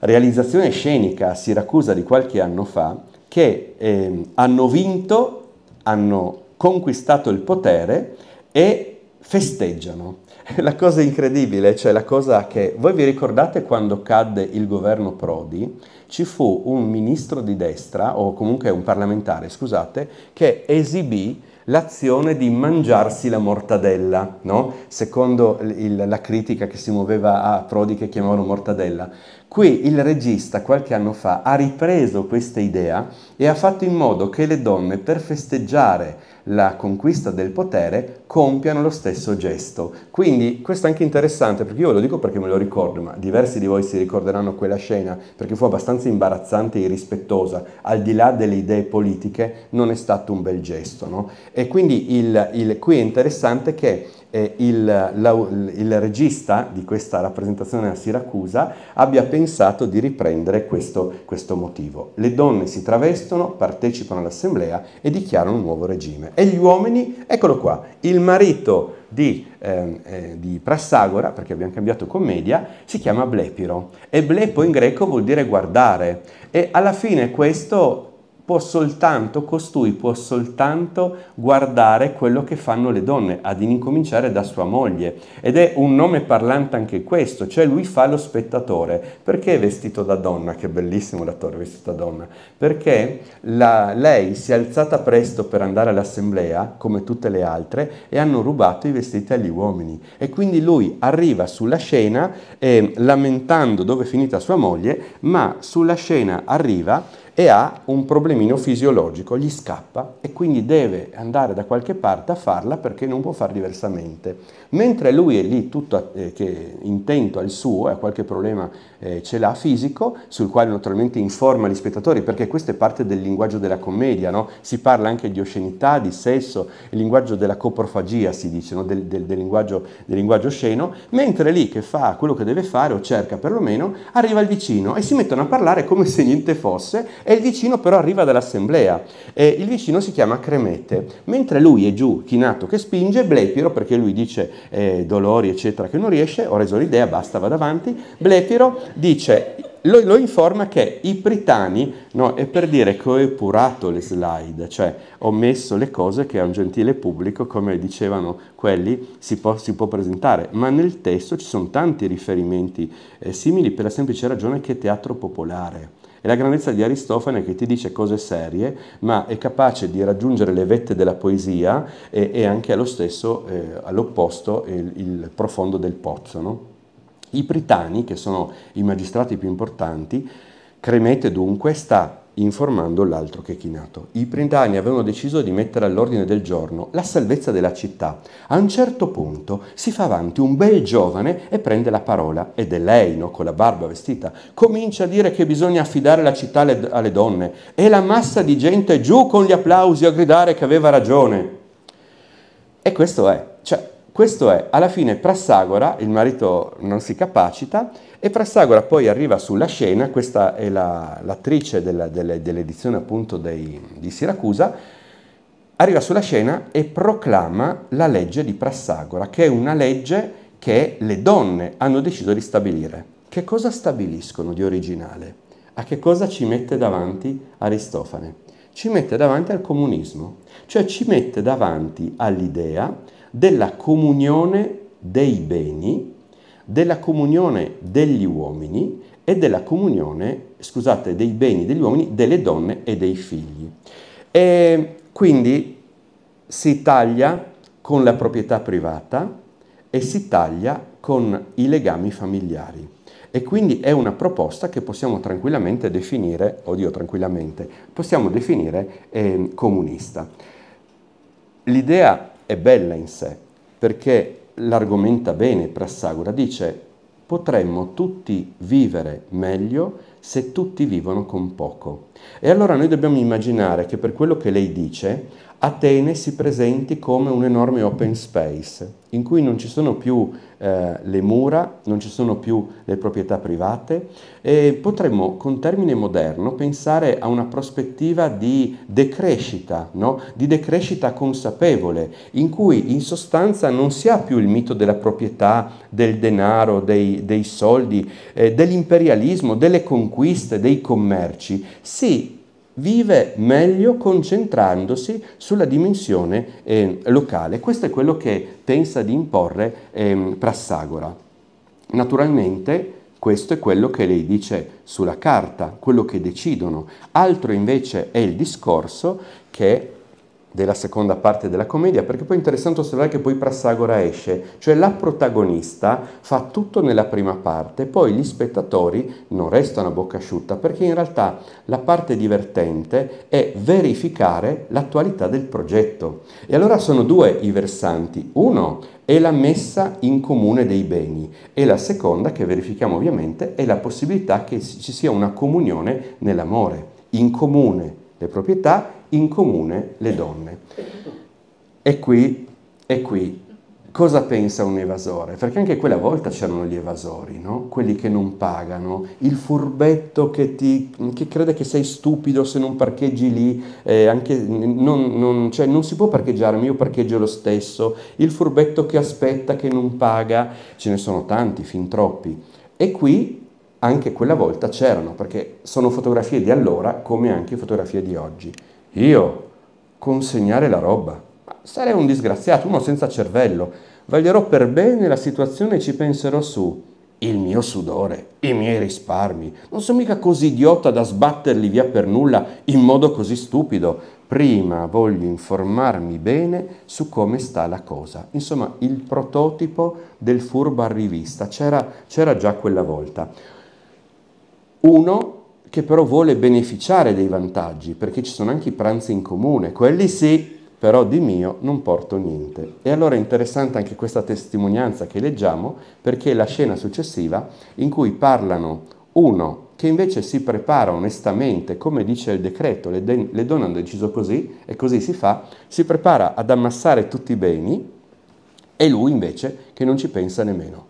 realizzazione scenica a Siracusa di qualche anno fa che eh, hanno vinto, hanno conquistato il potere e festeggiano. La cosa incredibile, cioè la cosa che voi vi ricordate quando cadde il governo Prodi, ci fu un ministro di destra o comunque un parlamentare, scusate, che esibì l'azione di mangiarsi la mortadella, no? secondo il, la critica che si muoveva a Prodi che chiamavano mortadella. Qui il regista qualche anno fa ha ripreso questa idea e ha fatto in modo che le donne per festeggiare la conquista del potere compiano lo stesso gesto. Quindi questo è anche interessante perché io ve lo dico perché me lo ricordo, ma diversi di voi si ricorderanno quella scena perché fu abbastanza imbarazzante e irrispettosa, al di là delle idee politiche non è stato un bel gesto. No? E quindi il, il, qui è interessante che eh, il, la, il, regista di questa rappresentazione a Siracusa abbia pensato di riprendere questo, questo motivo. Le donne si travestono, partecipano all'assemblea e dichiarano un nuovo regime. E gli uomini, eccolo qua, il marito di, eh, eh, di, Prassagora, perché abbiamo cambiato commedia, si chiama Blepiro. E blepo in greco vuol dire guardare. E alla fine questo può soltanto, costui può soltanto guardare quello che fanno le donne, ad incominciare da sua moglie. Ed è un nome parlante anche questo, cioè lui fa lo spettatore. Perché è vestito da donna? Che bellissimo l'attore vestito da donna. Perché la, lei si è alzata presto per andare all'assemblea, come tutte le altre, e hanno rubato i vestiti agli uomini. E quindi lui arriva sulla scena eh, lamentando dove è finita sua moglie, ma sulla scena arriva e ha un problemino fisiologico, gli scappa e quindi deve andare da qualche parte a farla perché non può fare diversamente. Mentre lui è lì tutto eh, che intento al suo e a qualche problema eh, ce l'ha fisico, sul quale naturalmente informa gli spettatori perché questa è parte del linguaggio della commedia, no? si parla anche di oscenità, di sesso, il linguaggio della coprofagia si dice, no? del, del, del, linguaggio, del linguaggio sceno, mentre lì che fa quello che deve fare o cerca perlomeno, arriva il vicino e si mettono a parlare come se niente fosse e il vicino però arriva dall'assemblea e il vicino si chiama Cremete. Mentre lui è giù, chinato che spinge, Blepiro, perché lui dice eh, dolori eccetera che non riesce, ho reso l'idea, basta, vado avanti, Blepiro dice lo, lo, informa che i pritani, no, è per dire che ho epurato le slide, cioè ho messo le cose che a un gentile pubblico, come dicevano quelli, si può, si può presentare, ma nel testo ci sono tanti riferimenti eh, simili per la semplice ragione che è teatro popolare. È la grandezza di Aristofane che ti dice cose serie, ma è capace di raggiungere le vette della poesia e, e anche allo stesso, eh, all'opposto, il, il, profondo del pozzo. No? I pritani, che sono i magistrati più importanti, Cremete dunque sta informando l'altro chechinato. I printani avevano deciso di mettere all'ordine del giorno la salvezza della città. A un certo punto si fa avanti un bel giovane e prende la parola ed è lei, no, con la barba vestita, comincia a dire che bisogna affidare la città alle, alle donne e la massa di gente giù con gli applausi a gridare che aveva ragione. E questo è, cioè, questo è, alla fine Prassagora, il marito non si capacita, e Prassagora poi arriva sulla scena, questa è la, l'attrice della, delle, dell'edizione appunto dei, di Siracusa, arriva sulla scena e proclama la legge di Prassagora, che è una legge che le donne hanno deciso di stabilire. Che cosa stabiliscono di originale? A che cosa ci mette davanti Aristofane? Ci mette davanti al comunismo, cioè ci mette davanti all'idea della comunione dei beni, della comunione degli uomini e della comunione, scusate, dei beni degli uomini, delle donne e dei figli. E quindi si taglia con la proprietà privata e si taglia con i legami familiari. E quindi è una proposta che possiamo tranquillamente definire, oddio tranquillamente, possiamo definire eh, comunista. L'idea è bella in sé, perché l'argomenta bene Prassagura, dice potremmo tutti vivere meglio se tutti vivono con poco. E allora noi dobbiamo immaginare che per quello che lei dice Atene si presenti come un enorme open space in cui non ci sono più eh, le mura, non ci sono più le proprietà private e potremmo con termine moderno pensare a una prospettiva di decrescita, no? di decrescita consapevole, in cui in sostanza non si ha più il mito della proprietà, del denaro, dei, dei soldi, eh, dell'imperialismo, delle conquiste, dei commerci, si vive meglio concentrandosi sulla dimensione eh, locale. Questo è quello che pensa di imporre eh, Prassagora. Naturalmente questo è quello che lei dice sulla carta, quello che decidono. Altro invece è il discorso che della seconda parte della commedia, perché poi è interessante osservare che poi Prassagora esce, cioè la protagonista fa tutto nella prima parte, poi gli spettatori non restano a bocca asciutta, perché in realtà la parte divertente è verificare l'attualità del progetto. E allora sono due i versanti, uno è la messa in comune dei beni e la seconda che verifichiamo ovviamente è la possibilità che ci sia una comunione nell'amore, in comune le proprietà in comune le donne. E qui, e qui, cosa pensa un evasore? Perché anche quella volta c'erano gli evasori, no? quelli che non pagano, il furbetto che, ti, che, crede che sei stupido se non parcheggi lì, eh, anche, non, non, cioè, non, si può parcheggiare, ma io parcheggio lo stesso, il furbetto che aspetta, che non paga, ce ne sono tanti, fin troppi. E qui anche quella volta c'erano, perché sono fotografie di allora come anche fotografie di oggi. Io consegnare la roba. Ma sarei un disgraziato, uno senza cervello. Vaglierò per bene la situazione e ci penserò su. Il mio sudore, i miei risparmi. Non sono mica così idiota da sbatterli via per nulla in modo così stupido. Prima voglio informarmi bene su come sta la cosa. Insomma, il prototipo del furbo a rivista c'era, c'era già quella volta. Uno che però vuole beneficiare dei vantaggi, perché ci sono anche i pranzi in comune, quelli sì, però di mio non porto niente. E allora è interessante anche questa testimonianza che leggiamo, perché è la scena successiva in cui parlano uno che invece si prepara onestamente, come dice il decreto, le, de- le donne hanno deciso così e così si fa, si prepara ad ammassare tutti i beni e lui invece che non ci pensa nemmeno.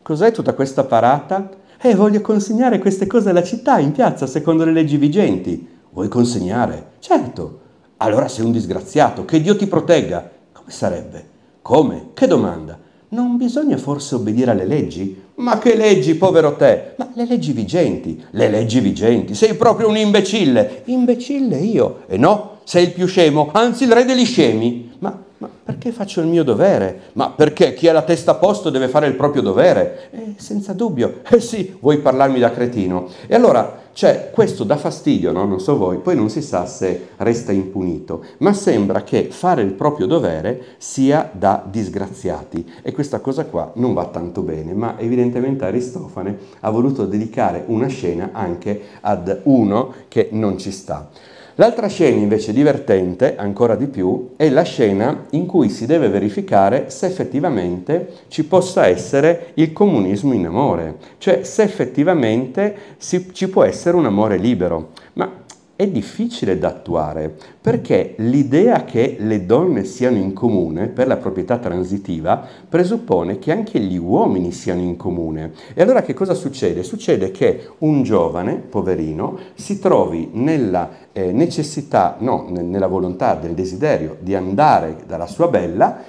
Cos'è tutta questa parata? Eh, voglio consegnare queste cose alla città in piazza secondo le leggi vigenti. Vuoi consegnare? Certo. Allora sei un disgraziato, che Dio ti protegga. Come sarebbe? Come? Che domanda? Non bisogna forse obbedire alle leggi? Ma che leggi, povero te? Ma le leggi vigenti, le leggi vigenti, sei proprio un imbecille. Imbecille io? E no, sei il più scemo, anzi il re degli scemi. Ma ma perché faccio il mio dovere? Ma perché chi ha la testa a posto deve fare il proprio dovere? Eh, senza dubbio. Eh sì, vuoi parlarmi da cretino. E allora, cioè, questo dà fastidio, no? Non so voi, poi non si sa se resta impunito, ma sembra che fare il proprio dovere sia da disgraziati. E questa cosa qua non va tanto bene, ma evidentemente Aristofane ha voluto dedicare una scena anche ad uno che non ci sta. L'altra scena invece divertente, ancora di più, è la scena in cui si deve verificare se effettivamente ci possa essere il comunismo in amore, cioè se effettivamente si, ci può essere un amore libero. Ma è difficile da attuare perché l'idea che le donne siano in comune per la proprietà transitiva presuppone che anche gli uomini siano in comune. E allora che cosa succede? Succede che un giovane, poverino, si trovi nella eh, necessità, no, nella volontà, del desiderio di andare dalla sua bella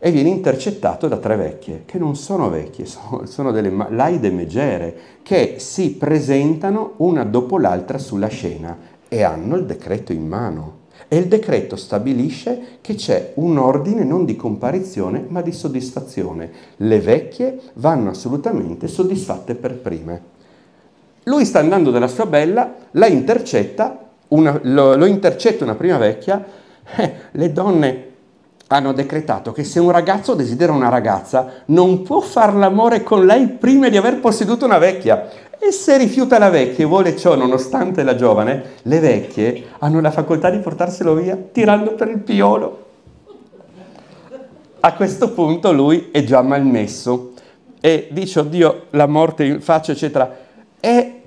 e viene intercettato da tre vecchie, che non sono vecchie, sono, sono delle laide megere, che si presentano una dopo l'altra sulla scena e hanno il decreto in mano. E il decreto stabilisce che c'è un ordine non di comparizione ma di soddisfazione. Le vecchie vanno assolutamente soddisfatte per prime. Lui sta andando dalla sua bella, la intercetta una, lo, lo, intercetta una prima vecchia, eh, le donne hanno decretato che se un ragazzo desidera una ragazza non può far l'amore con lei prima di aver posseduto una vecchia. E se rifiuta la vecchia e vuole ciò nonostante la giovane, le vecchie hanno la facoltà di portarselo via tirando per il piolo. A questo punto lui è già malmesso e dice, oddio, la morte in faccia, eccetera. E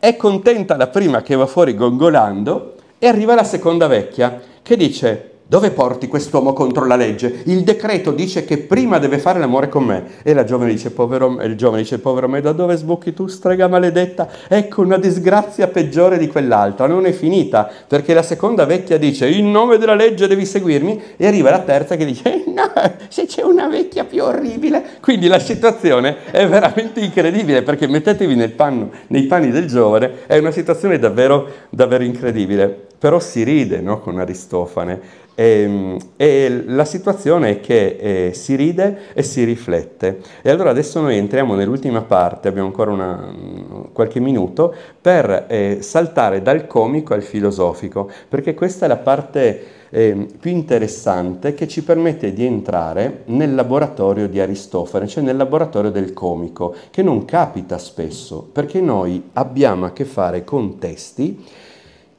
è contenta la prima che va fuori gongolando e arriva la seconda vecchia che dice dove porti quest'uomo contro la legge? Il decreto dice che prima deve fare l'amore con me. E la giovane dice, povero, il giovane dice, povero me, da dove sbocchi tu, strega maledetta? Ecco una disgrazia peggiore di quell'altra. Non è finita, perché la seconda vecchia dice, in nome della legge devi seguirmi. E arriva la terza che dice, eh, no, se c'è una vecchia più orribile. Quindi la situazione è veramente incredibile, perché mettetevi panno, nei panni del giovane, è una situazione davvero, davvero incredibile. Però si ride no, con Aristofane e, ehm, e, la situazione è che eh, si ride e si riflette. E allora adesso noi entriamo nell'ultima parte, abbiamo ancora una, mm, qualche minuto, per eh, saltare dal comico al filosofico, perché questa è la parte eh, più interessante che ci permette di entrare nel laboratorio di Aristofane, cioè nel laboratorio del comico, che non capita spesso, perché noi abbiamo a che fare con testi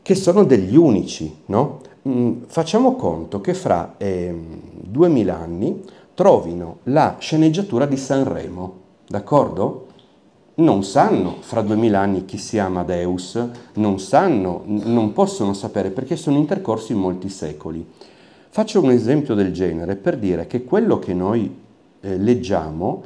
che sono degli unici, no? Mm, facciamo conto che fra eh, 2000 anni trovino la sceneggiatura di Sanremo, d'accordo? Non sanno fra 2000 anni chi sia Amadeus, non sanno, non possono sapere perché sono intercorsi molti secoli. Faccio un esempio del genere per dire che quello che noi eh, leggiamo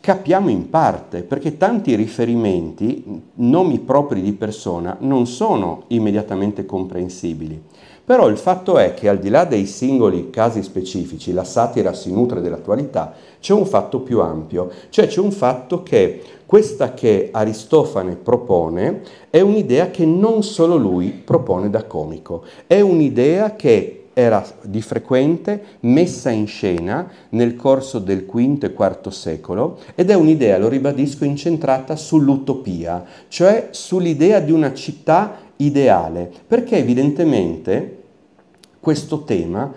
capiamo in parte, perché tanti riferimenti, nomi propri di persona, non sono immediatamente comprensibili. Però il fatto è che al di là dei singoli casi specifici, la satira si nutre dell'attualità, c'è un fatto più ampio, cioè c'è un fatto che questa che Aristofane propone è un'idea che non solo lui propone da comico, è un'idea che era di frequente messa in scena nel corso del V e IV secolo ed è un'idea, lo ribadisco, incentrata sull'utopia, cioè sull'idea di una città ideale, perché evidentemente questo tema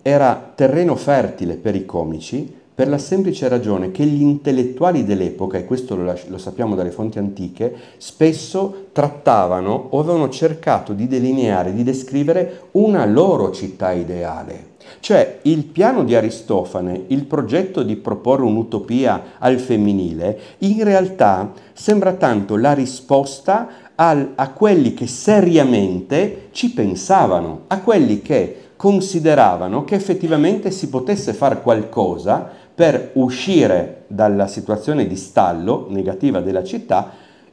era terreno fertile per i comici per la semplice ragione che gli intellettuali dell'epoca, e questo lo, lo, sappiamo dalle fonti antiche, spesso trattavano o avevano cercato di delineare, di descrivere una loro città ideale. Cioè il piano di Aristofane, il progetto di proporre un'utopia al femminile, in realtà sembra tanto la risposta al, a quelli che seriamente ci pensavano, a quelli che consideravano che effettivamente si potesse fare qualcosa per uscire dalla situazione di stallo negativa della città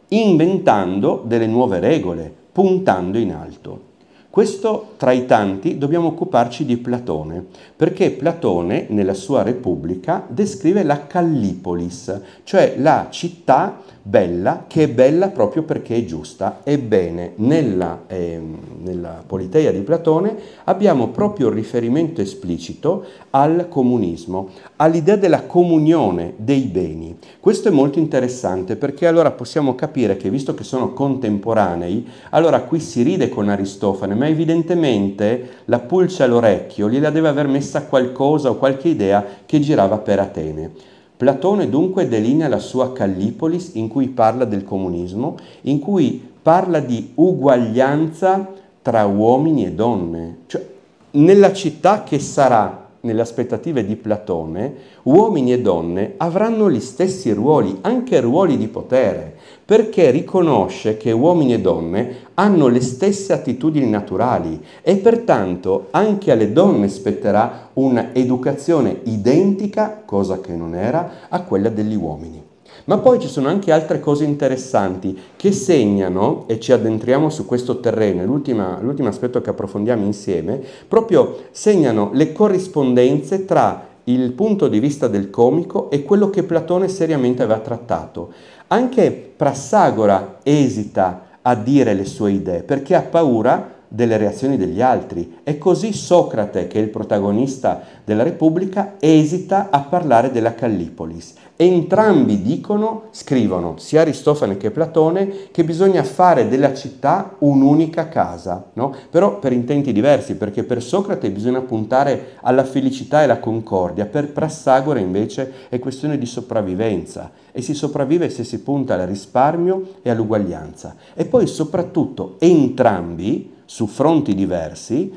inventando delle nuove regole, puntando in alto. Questo tra i tanti dobbiamo occuparci di Platone, perché Platone nella sua Repubblica descrive la Callipolis, cioè la città bella, che è bella proprio perché è giusta. Ebbene, nella, eh, nella, Politeia di Platone abbiamo proprio riferimento esplicito al comunismo, all'idea della comunione dei beni. Questo è molto interessante perché allora possiamo capire che visto che sono contemporanei, allora qui si ride con Aristofane, ma evidentemente la pulce all'orecchio gliela deve aver messa qualcosa o qualche idea che girava per Atene. Platone dunque delinea la sua Callipolis in cui parla del comunismo, in cui parla di uguaglianza tra uomini e donne, cioè nella città che sarà nelle aspettative di Platone, uomini e donne avranno gli stessi ruoli, anche ruoli di potere perché riconosce che uomini e donne hanno le stesse attitudini naturali e pertanto anche alle donne spetterà un'educazione identica, cosa che non era, a quella degli uomini. Ma poi ci sono anche altre cose interessanti che segnano, e ci addentriamo su questo terreno, l'ultimo aspetto che approfondiamo insieme, proprio segnano le corrispondenze tra il punto di vista del comico è quello che Platone seriamente aveva trattato. Anche Prassagora esita a dire le sue idee perché ha paura delle reazioni degli altri e così Socrate, che è il protagonista della Repubblica, esita a parlare della Callipolis Entrambi dicono, scrivono sia Aristofane che Platone, che bisogna fare della città un'unica casa, no? però per intenti diversi, perché per Socrate bisogna puntare alla felicità e alla concordia, per Prassagora invece è questione di sopravvivenza e si sopravvive se si punta al risparmio e all'uguaglianza. E poi soprattutto entrambi, su fronti diversi,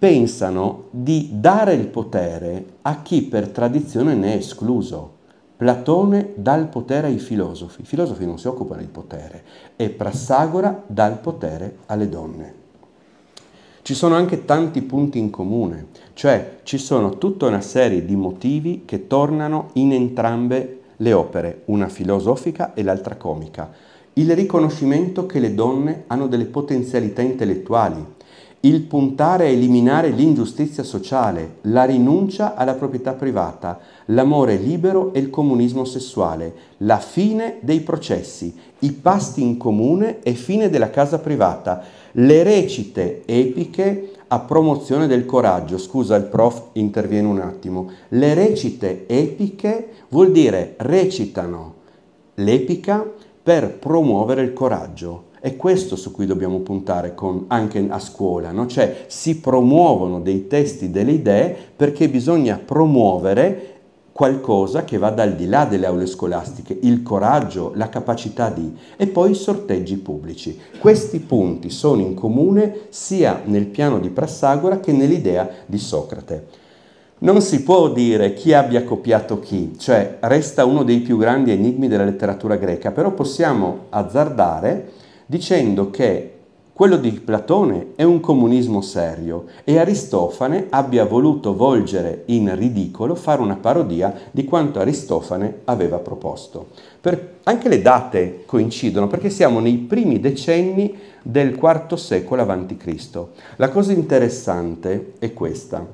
pensano di dare il potere a chi per tradizione ne è escluso. Platone dà il potere ai filosofi, i filosofi non si occupano di potere, e Prassagora dà il potere alle donne. Ci sono anche tanti punti in comune, cioè ci sono tutta una serie di motivi che tornano in entrambe le opere, una filosofica e l'altra comica. Il riconoscimento che le donne hanno delle potenzialità intellettuali, il puntare a eliminare l'ingiustizia sociale, la rinuncia alla proprietà privata, l'amore libero e il comunismo sessuale, la fine dei processi, i pasti in comune e fine della casa privata, le recite epiche a promozione del coraggio. Scusa, il prof interviene un attimo. Le recite epiche vuol dire recitano l'epica per promuovere il coraggio. È questo su cui dobbiamo puntare con, anche a scuola, no? cioè si promuovono dei testi, delle idee perché bisogna promuovere qualcosa che vada al di là delle aule scolastiche, il coraggio, la capacità di, e poi i sorteggi pubblici. Questi punti sono in comune sia nel piano di Prassagora che nell'idea di Socrate. Non si può dire chi abbia copiato chi, cioè resta uno dei più grandi enigmi della letteratura greca, però possiamo azzardare dicendo che quello di Platone è un comunismo serio e Aristofane abbia voluto volgere in ridicolo, fare una parodia di quanto Aristofane aveva proposto. Per, anche le date coincidono perché siamo nei primi decenni del IV secolo a.C. La cosa interessante è questa.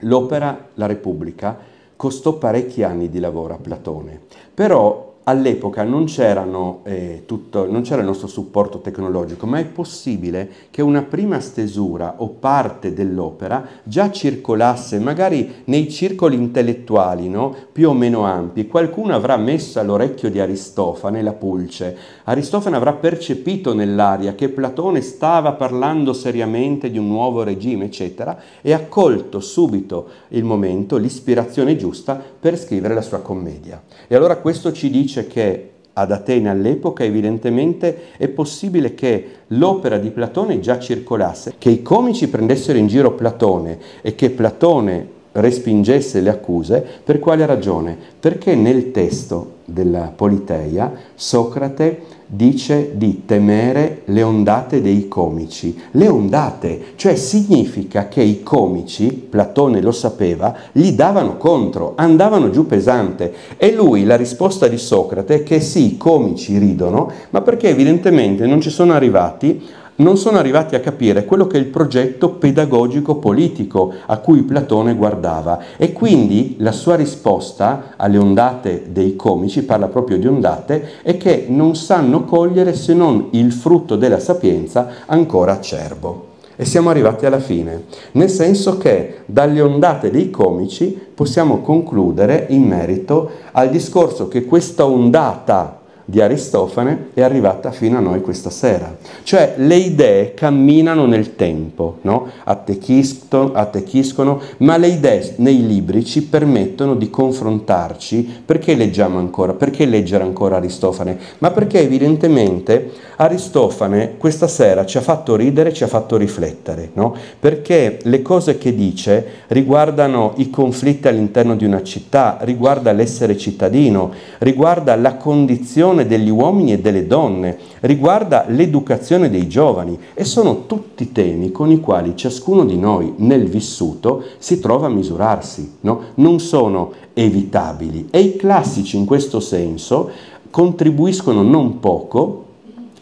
L'opera La Repubblica costò parecchi anni di lavoro a Platone, però all'epoca non, eh, non c'era il nostro supporto tecnologico, ma è possibile che una prima stesura o parte dell'opera già circolasse, magari nei circoli intellettuali no? più o meno ampi. Qualcuno avrà messo all'orecchio di Aristofane la pulce. Aristofane avrà percepito nell'aria che Platone stava parlando seriamente di un nuovo regime, eccetera, e ha colto subito il momento, l'ispirazione giusta per scrivere la sua commedia. E allora questo ci dice dice che ad Atene all'epoca evidentemente è possibile che l'opera di Platone già circolasse, che i comici prendessero in giro Platone e che Platone respingesse le accuse, per quale ragione? Perché nel testo della Politeia Socrate dice di temere le ondate dei comici. Le ondate, cioè significa che i comici, Platone lo sapeva, gli davano contro, andavano giù pesante. E lui, la risposta di Socrate è che sì, i comici ridono, ma perché evidentemente non ci sono arrivati non sono arrivati a capire quello che è il progetto pedagogico-politico a cui Platone guardava e quindi la sua risposta alle ondate dei comici, parla proprio di ondate, è che non sanno cogliere se non il frutto della sapienza ancora acerbo. E siamo arrivati alla fine, nel senso che dalle ondate dei comici possiamo concludere in merito al discorso che questa ondata di Aristofane è arrivata fino a noi questa sera. Cioè le idee camminano nel tempo, no? Attechiscono, attechiscono, ma le idee nei libri ci permettono di confrontarci. Perché leggiamo ancora? Perché leggere ancora Aristofane? Ma perché evidentemente Aristofane questa sera ci ha fatto ridere, ci ha fatto riflettere, no? Perché le cose che dice riguardano i conflitti all'interno di una città, riguarda l'essere cittadino, riguarda la condizione formazione degli uomini e delle donne, riguarda l'educazione dei giovani e sono tutti temi con i quali ciascuno di noi nel vissuto si trova a misurarsi, no? non sono evitabili e i classici in questo senso contribuiscono non poco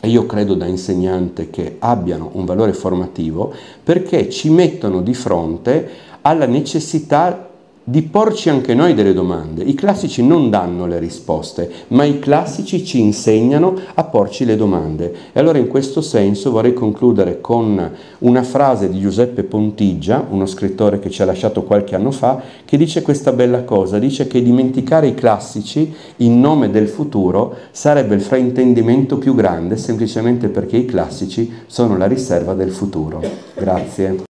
e io credo da insegnante che abbiano un valore formativo perché ci mettono di fronte alla necessità di porci anche noi delle domande. I classici non danno le risposte, ma i classici ci insegnano a porci le domande. E allora in questo senso vorrei concludere con una frase di Giuseppe Pontigia, uno scrittore che ci ha lasciato qualche anno fa, che dice questa bella cosa, dice che dimenticare i classici in nome del futuro sarebbe il fraintendimento più grande semplicemente perché i classici sono la riserva del futuro. Grazie.